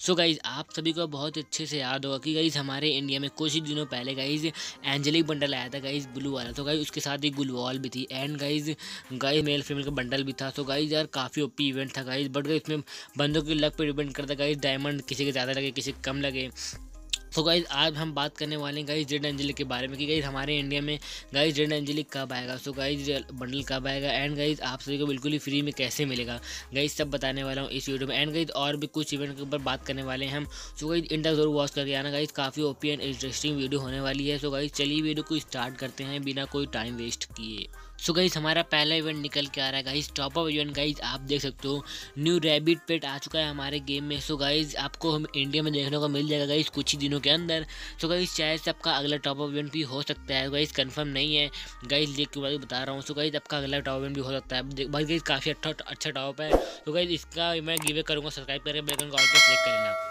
सो so guys आप सभी को बहुत अच्छे से याद होगा कि गाइज़ हमारे इंडिया में कुछ ही दिनों पहले गाइज़ एंजेलिक बंडल आया था गाइज़ ब्लू वाला तो गाइज़ उसके साथ एक गुलवॉल भी थी and guys guys male female का बंडल भी था तो गाइज़ यार काफ़ी ओपी इवेंट था गाइज़ बट इसमें बंदों की लक पर डिपेंड करता गाइज़ डायमंड किसी के ज़्यादा लगे किसी के कम लगे तो गाइज आज हम बात करने वाले हैं गाइज रेड एंजलिक के बारे में कि गाइज हमारे इंडिया में गाइज रेड एंजलिक कब आएगा सो गाइज बंडल कब आएगा एंड गाइज आप सभी को बिल्कुल ही फ्री में कैसे मिलेगा गाइज सब बताने वाला हूँ इस वीडियो में एंड गाइज और भी कुछ इवेंट के ऊपर बात करने वाले हैं हम सो गाइज इंडा जरूर वॉच करके आना गाइज काफ़ी ओपी एंड इंटरेस्टिंग वीडियो होने वाली है सो गाइज चलिए वीडियो को स्टार्ट करते हैं बिना कोई टाइम वेस्ट किए सो गाइज हमारा पहला इवेंट निकल के आ रहा है guys top of event guys आप देख सकते हो न्यू रैबिट पेट आ चुका है हमारे गेम में सो गाइज आपको हम इंडिया में देखने को मिल जाएगा गाइज कुछ ही दिनों के अंदर सो गाइज चाहे से आपका अगला टॉप ऑफ इवेंट भी हो सकता है गाइज कन्फर्म नहीं है गाइज देख के बाद बता रहा हूँ सो गाइज आपका अगला टॉप इवेंट भी हो सकता है भाई गाइज काफ़ी अच्छा अच्छा टॉप है तो गाइज इसका मैं गिवे करूँगा सब्सक्राइब करके बेलकन को ऑल पर क्लिक कर लेना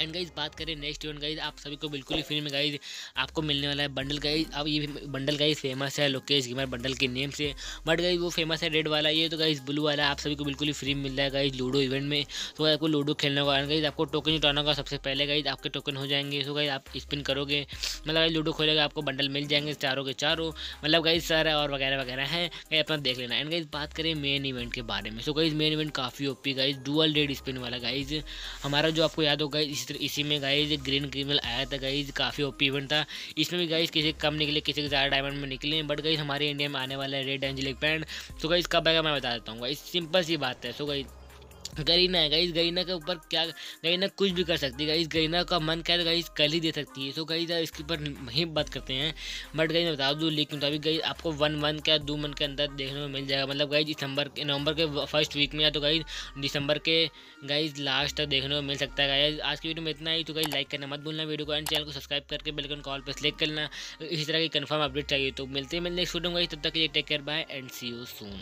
एंड गाइज बात करें नेक्स्ट इवेंट गाइज आप सभी को बिल्कुल ही फ्री में गाइज आपको मिलने वाला है बंडल गाइज अब ये बंडल गाइज फेमस है लोकेश गिमर बंडल के नेम से बट गाइज वो फेमस है रेड वाला ये तो गाइज ब्लू वाला आप सभी को बिल्कुल ही फ्री में मिल रहा है गाइज लूडो इवेंट में तो आपको लूडो खेलने का गाइज आपको टोकन जुटाना होगा सबसे पहले गाइज आपके टोकन हो जाएंगे तो गाइज आप स्पिन करोगे मतलब लूडो खोलेगा आपको बंडल मिल जाएंगे चारों के चारों मतलब गाइज सारा और वगैरह वगैरह है गाइज अपना देख लेना एंड गाइज बात करें मेन इवेंट के बारे में सो गाइज मेन इवेंट काफ़ी OP guys dual red spin वाला गाइज हमारा जो आपको याद होगा इस इस इसी में गाइज ग्रीन क्रिमिनल आया था गाइज काफ़ी ओपी इवेंट था इसमें भी गाइज किसी कम निकले किसी के ज़्यादा डायमंड में निकले बट गाइज हमारे इंडिया में आने वाला है red angelic pant so guys कब आएगा मैं बता देता हूँ गाइज सिंपल सी बात है सो गाइज गरीना है गाइस गरीना के ऊपर क्या गरीना कुछ भी कर सकती है गाइस गरीना का मन क्या है गाइस कल ही दे सकती है सो गाइस आप इसके ऊपर ही बात करते हैं बट गाइस बता दूँ लेकिन के मुताबिक गाइस आपको वन वन क्या दो मन के अंदर देखने को मिल जाएगा मतलब गाइस दिसंबर के नवंबर के फर्स्ट वीक में या तो गाइस दिसंबर के गाइस लास्ट तक देखने को मिल सकता है गाइस आज की वीडियो में इतना ही तो गई लाइक करना मत भूलना वीडियो को एंड चैनल को सब्सक्राइब करके बिल्कुल कॉल पर क्लिक करना इसी तरह की कन्फर्म अपडेट चाहिए तो मिलते हैं मिलने नेक्स्ट वीडियो में तब तक के लिए take care bye and see you soon